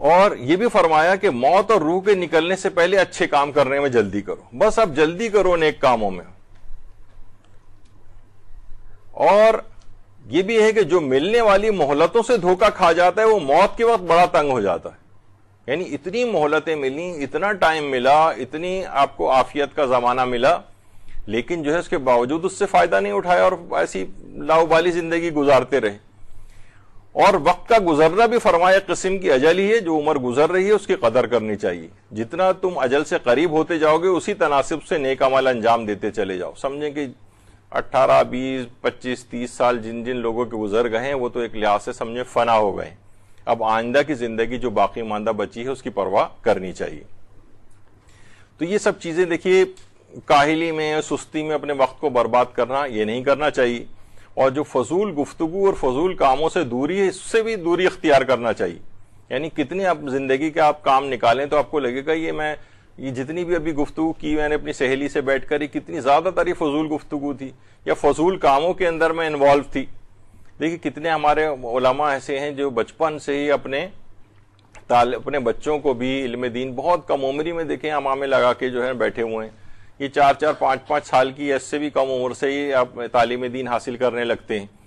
और ये भी फरमाया कि मौत और रूह के निकलने से पहले अच्छे काम करने में जल्दी करो बस आप जल्दी करो नेक कामों में और ये भी है कि जो मिलने वाली मोहलतों से धोखा खा जाता है वो मौत के वक्त बड़ा तंग हो जाता है यानी इतनी मोहलतें मिली इतना टाइम मिला इतनी आपको आफियत का जमाना मिला लेकिन जो है उसके बावजूद उससे फायदा नहीं उठाया और ऐसी लाओबाली जिंदगी गुजारते रहे और वक्त का गुजरना भी फरमाया किस्म की अजल ही है जो उम्र गुजर रही है उसकी कदर करनी चाहिए जितना तुम अजल से करीब होते जाओगे उसी तनासिब से नेक अमल अंजाम देते चले जाओ समझें कि 18, 20, 25, 30 साल जिन जिन लोगों के गुजर गए हैं वो तो एक लिहाज से समझे फना हो गए अब आइंदा की जिंदगी जो बाकी मानदा बची है उसकी परवाह करनी चाहिए तो ये सब चीजें देखिए काहली में सुस्ती में अपने वक्त को बर्बाद करना ये नहीं करना चाहिए और जो फजूल गुफ्तगु और फजूल कामों से दूरी है इससे भी दूरी अख्तियार करना चाहिए यानी कितने आप जिंदगी के आप काम निकालें तो आपको लगेगा ये मैं ये जितनी भी अभी गुफ्तु की मैंने अपनी सहेली से बैठ कर कितनी ज्यादातर ये फजूल गुफ्तु थी या फजूल कामों के अंदर मैं इन्वॉल्व थी देखिए कितने हमारे ओलामा ऐसे हैं जो बचपन से ही अपने अपने बच्चों को भी इल्म दीन बहुत कम उम्री में देखें हमामे लगा के जो है बैठे हुए हैं ये चार चार पाँच पाँच साल की एज से भी कम उम्र से ही आप तालीम दीन हासिल करने लगते हैं